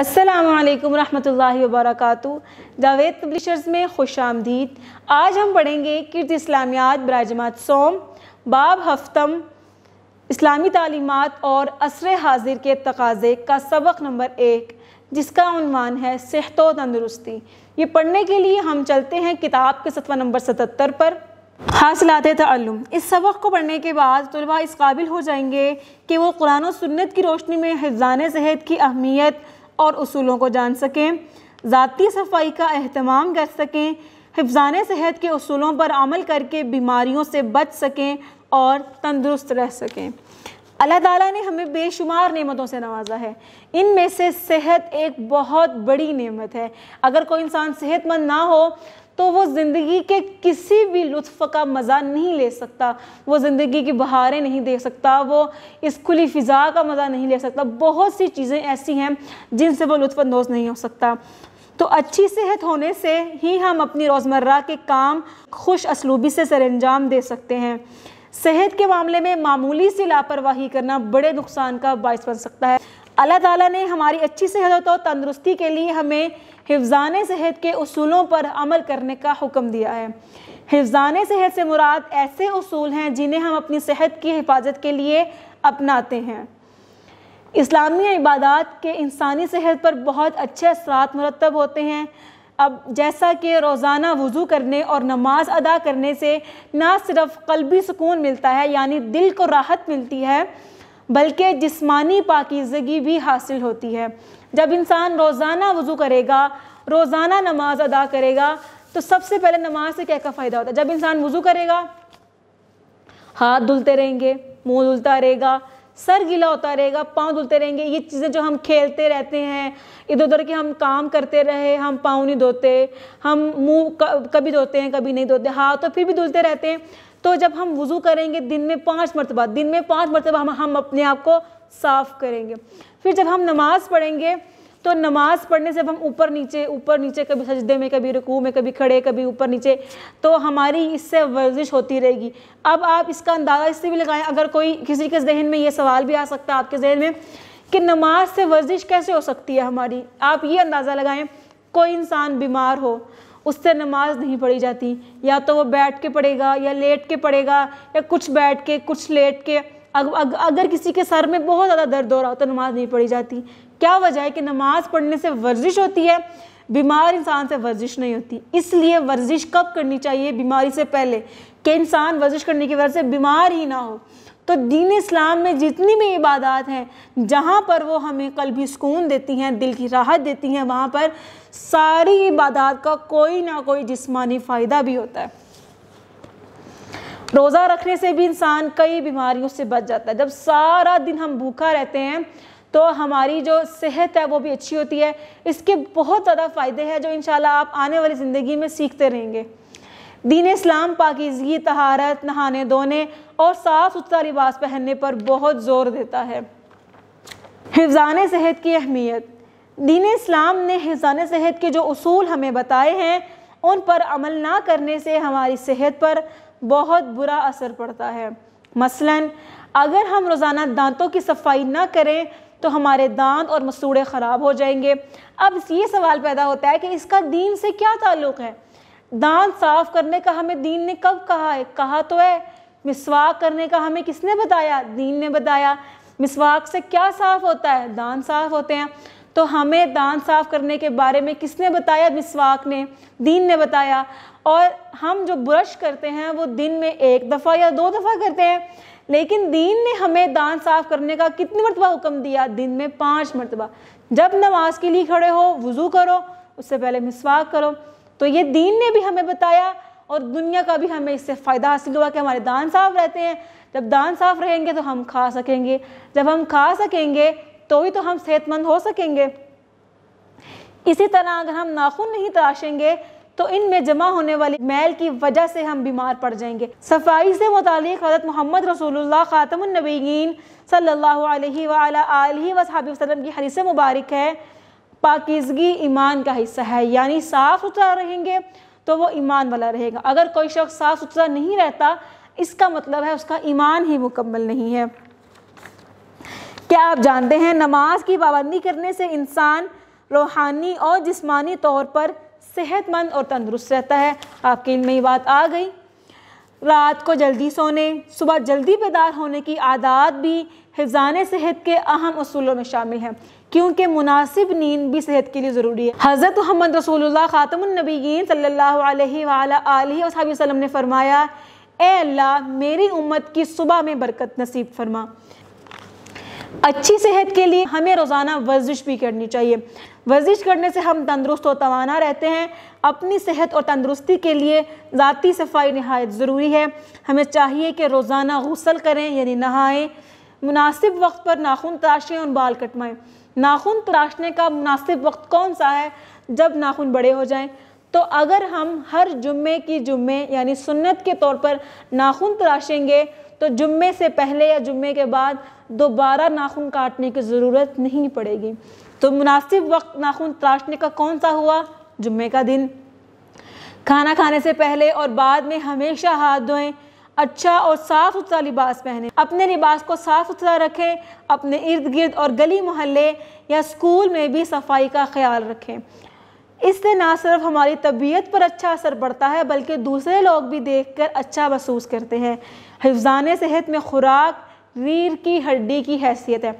असलकम वरहमल वबरक जावेद पब्लिशर्स में खुश आमदीद आज हम पढ़ेंगे किर्द इस्लामियात बराजमात सोम बाब हफ्तम इस्लामी तलीमत और असर हाजिर के तकाजे का सबक नंबर एक जिसका अनवान है सेहत व तंदरुस्ती ये पढ़ने के लिए हम चलते हैं किताब के सतवा नंबर सतहत्तर पर हासिलात तल्लुम इस सबक को पढ़ने के बाद तलबा इस काबिल हो जाएंगे कि वो कुरान और सुन्नत की रोशनी में हिफान सेहत की अहमियत और असूलों को जान सकें ज़ाती सफाई का अहतमाम कर सकें हिफान सेहत के असूलों पर अमल करके बीमारियों से बच सकें और तंदुरुस्त रह सकें अल्लाह ताला ने हमें बेशुमार नेमतों से नवाजा है इन में से सेहत एक बहुत बड़ी नेमत है अगर कोई इंसान सेहतमंद ना हो तो वो ज़िंदगी के किसी भी लुत्फ़ का मज़ा नहीं ले सकता वो ज़िंदगी की बहारें नहीं दे सकता वो इस खुली फ़िज़ा का मज़ा नहीं ले सकता बहुत सी चीज़ें ऐसी हैं जिनसे वो लुफानंदोज़ नहीं हो सकता तो अच्छी सेहत होने से ही हम अपनी रोज़मर्रा के काम खुश असलूबी से सर अंजाम दे सकते हैं सेहत के मामले में मामूली सी लापरवाही करना बड़े नुकसान का बायस बन सकता है अल्लाह ताला ने हमारी अच्छी सेहत और तंदुरुस्ती के लिए हमें हिफ्जान सेहत के असूलों पर अमल करने का हुक्म दिया है हिफ्जान सेहत से मुराद ऐसे असूल हैं जिन्हें हम अपनी सेहत की हिफाजत के लिए अपनाते हैं इस्लामी इबादत के इंसानी सेहत पर बहुत अच्छे असरात मरतब होते हैं अब जैसा कि रोज़ाना वज़ू करने और नमाज अदा करने से ना सिर्फ कल्बी सुकून मिलता है यानी दिल को राहत मिलती है बल्कि जिस्मानी पाकिजगी भी हासिल होती है जब इंसान रोज़ाना वज़ू करेगा रोज़ाना नमाज अदा करेगा तो सबसे पहले नमाज से क्या क्या फ़ायदा होता है जब इंसान वज़ू करेगा हाथ धुलते रहेंगे मुंह धुलता रहेगा सर गीला होता रहेगा पाँव धुलते रहेंगे ये चीज़ें जो हम खेलते रहते हैं इधर उधर के हम काम करते रहे हम पाँव नहीं धोते हम मुंह कभी धोते हैं कभी नहीं धोते हाथ तो फिर भी धुलते रहते हैं तो जब हम वज़ू करेंगे दिन में पाँच मरतबा दिन में पाँच मरतबा हम हम अपने आप को साफ़ करेंगे फिर जब हम नमाज़ पढ़ेंगे तो नमाज़ पढ़ने से हम ऊपर नीचे ऊपर नीचे कभी सजदे में कभी रुकू में कभी खड़े कभी ऊपर नीचे तो हमारी इससे वर्जिश होती रहेगी अब आप इसका अंदाज़ा इससे भी लगाएं अगर कोई किसी के जहन में ये सवाल भी आ सकता है आपके जहन में कि नमाज से वर्जिश कैसे हो सकती है हमारी आप ये अंदाज़ा लगाएं कोई इंसान बीमार हो उससे नमाज नहीं पढ़ी जाती या तो वो बैठ के पढ़ेगा या लेट के पढ़ेगा या कुछ बैठ के कुछ लेट के अग, अग, अगर किसी के सर में बहुत ज़्यादा दर्द हो रहा हो तो नमाज़ नहीं पढ़ी जाती क्या वजह है कि नमाज़ पढ़ने से वर्जिश होती है बीमार इंसान से वर्जिश नहीं होती इसलिए वर्जिश कब करनी चाहिए बीमारी से पहले कि इंसान वर्जिश करने की वजह से बीमार ही ना हो तो दीन इस्लाम में जितनी भी इबादत हैं जहाँ पर वो हमें कल भी सुकून देती हैं दिल की राहत देती हैं वहाँ पर सारी इबादत का कोई ना कोई जिस्मानी फ़ायदा भी होता है रोज़ा रखने से भी इंसान कई बीमारियों से बच जाता है जब सारा दिन हम भूखा रहते हैं तो हमारी जो सेहत है वो भी अच्छी होती है इसके बहुत ज़्यादा फ़ायदे हैं जो इन आप आने वाली ज़िंदगी में सीखते रहेंगे दीन इस्लाम पाकिजगी तहारत नहाने धोने और साफ़ सुथरा लिबास पहनने पर बहुत ज़ोर देता है हिफान सेहत की अहमियत दीन इस्लाम ने हिफान सेहत के जो असूल हमें बताए हैं उन पर अमल ना करने से हमारी सेहत पर बहुत बुरा असर पड़ता है मसलन अगर हम रोज़ाना दांतों की सफाई ना करें तो हमारे दांत और मसूड़े ख़राब हो जाएंगे अब ये सवाल पैदा होता है कि इसका दीन से क्या ताल्लुक़ है दांत साफ़ करने का हमें दीन ने कब कहा है कहा तो है मिसवाक करने का हमें किसने बताया दीन ने बताया मिसवाक से क्या साफ़ होता है दांत साफ़ होते हैं तो हमें दांत साफ़ करने के बारे में किसने बताया मिसवाक ने दीन ने बताया और हम जो ब्रश करते हैं वो दिन में एक दफ़ा या दो दफ़ा करते हैं लेकिन दीन ने हमें दांत साफ करने का कितनी मरतबा हुक्म दिया दिन में पाँच मरतबा जब नमाज के लिए खड़े हो वज़ू करो उससे पहले मिसवाक करो तो ये दीन ने भी हमें बताया और दुनिया का भी हमें इससे फ़ायदा हासिल हुआ कि हमारे दान साफ रहते हैं जब दान साफ रहेंगे तो हम खा सकेंगे जब हम खा सकेंगे तो ही तो हम सेहतमंद हो सकेंगे इसी तरह अगर हम नाखून नहीं तराशेंगे तो इनमें जमा होने वाली मैल की वजह से हम बीमार पड़ जाएंगे सफाई से मुतालिक हज़रत मोहम्मद रसूलुल्लाह ख़ातमनबीन सल्लल्लाहु अलैहि वसल्लम वसल्लम की हदीस मुबारक है पाकिजगी ईमान का हिस्सा है यानी साफ़ सुथरा रहेंगे तो वो ईमान वाला रहेगा अगर कोई शख्स साफ़ सुथरा नहीं रहता इसका मतलब है उसका ईमान ही मुकम्मल नहीं है क्या आप जानते हैं नमाज की पाबंदी करने से इंसान रूहानी और जिस्मानी तौर पर सेहतमंद और तंदुरुस्त रहता है आपके इनमें ये बात आ गई रात को जल्दी सोने सुबह जल्दी बेदार होने की आदत भी हिफान सेहत के अहम असूलों में शामिल है क्योंकि मुनासिब नींद भी सेहत के लिए ज़रूरी है हज़रत मोहम्मद रसूलुल्लाह ख़ातमनबीन सल्ला वसम ने फरमाया ए अल्लाह मेरी उम्मत की सुबह में बरकत नसीब फरमा अच्छी सेहत के लिए हमें रोज़ाना वर्जिश भी करनी चाहिए वर्जिश करने से हम तंदुरुस्त और तोाना रहते हैं अपनी सेहत और तंदरुस्ती के लिए ज़ाती सफाई नहायत ज़रूरी है हमें चाहिए कि रोज़ाना गसल करें यानी नहाएं मुनासिब वक्त पर नाखून तराशें और बाल कटवाएँ नाखून तराशने का मुनासिब वक्त कौन सा है जब नाखून बड़े हो जाएँ तो अगर हम हर जुम्मे की जुम्मे यानी सुन्नत के तौर पर नाखून तराशेंगे तो जुम्मे से पहले या जुम्मे के बाद दोबारा नाखून काटने की ज़रूरत नहीं पड़ेगी तो मुनासिब वक्त नाखून तराशने का कौन सा हुआ जुम्मे का दिन खाना खाने से पहले और बाद में हमेशा हाथ धोएं अच्छा और साफ़ सुथरा लिबास पहने अपने लिबास को साफ़ सुथरा रखें अपने इर्द गिर्द और गली मोहल्ले या स्कूल में भी सफाई का ख्याल रखें इससे ना सिर्फ हमारी तबीयत पर अच्छा असर पड़ता है बल्कि दूसरे लोग भी देखकर अच्छा महसूस करते हैं हिफ्जान सेहत में खुराक रीढ़ की हड्डी की हैसियत है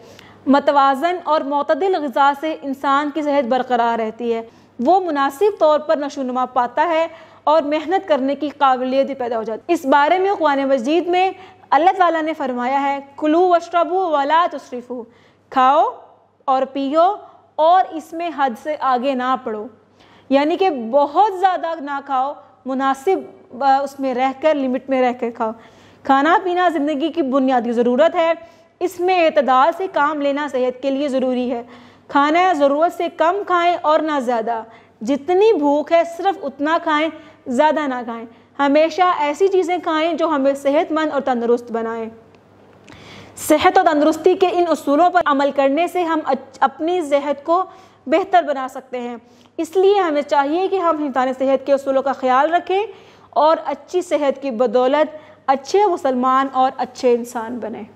मतवाजन और मतदिल गज़ा से इंसान की सेहत बरकरार रहती है वो मुनासिब तौर पर नशोनुमा पाता है और मेहनत करने की काबिलियत भी पैदा हो जाती है इस बारे में कुरान मजीद में अल्लाह ताला ने फरमाया है कुलू वशरबू वला तशरीफ़ू खाओ और पियो और इसमें हद से आगे ना पढ़ो यानी कि बहुत ज़्यादा ना खाओ मुनासिब उसमें रहकर लिमिट में रहकर खाओ खाना पीना ज़िंदगी की बुनियादी ज़रूरत है इसमें अतदाल से काम लेना सेहत के लिए ज़रूरी है खाना ज़रूरत से कम खाएं और ना ज़्यादा जितनी भूख है सिर्फ उतना खाएं ज़्यादा ना खाएं हमेशा ऐसी चीज़ें खाएं जो हमें सेहतमंद और तंदरुस्त बनाएं सेहत और तंदरुस्ती के इन असूलों पर अमल करने से हम अपनी सेहत को बेहतर बना सकते हैं इसलिए हमें चाहिए कि हम हिंदान सेहत के असूलों का ख्याल रखें और अच्छी सेहत की बदौलत अच्छे मुसलमान और अच्छे इंसान बने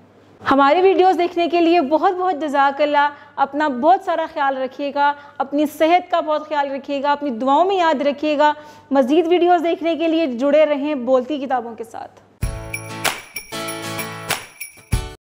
हमारे वीडियोस देखने के लिए बहुत बहुत जजाकल्ला अपना बहुत सारा ख्याल रखिएगा अपनी सेहत का बहुत ख्याल रखिएगा अपनी दुआओं में याद रखिएगा मज़ीद वीडियोस देखने के लिए जुड़े रहें बोलती किताबों के साथ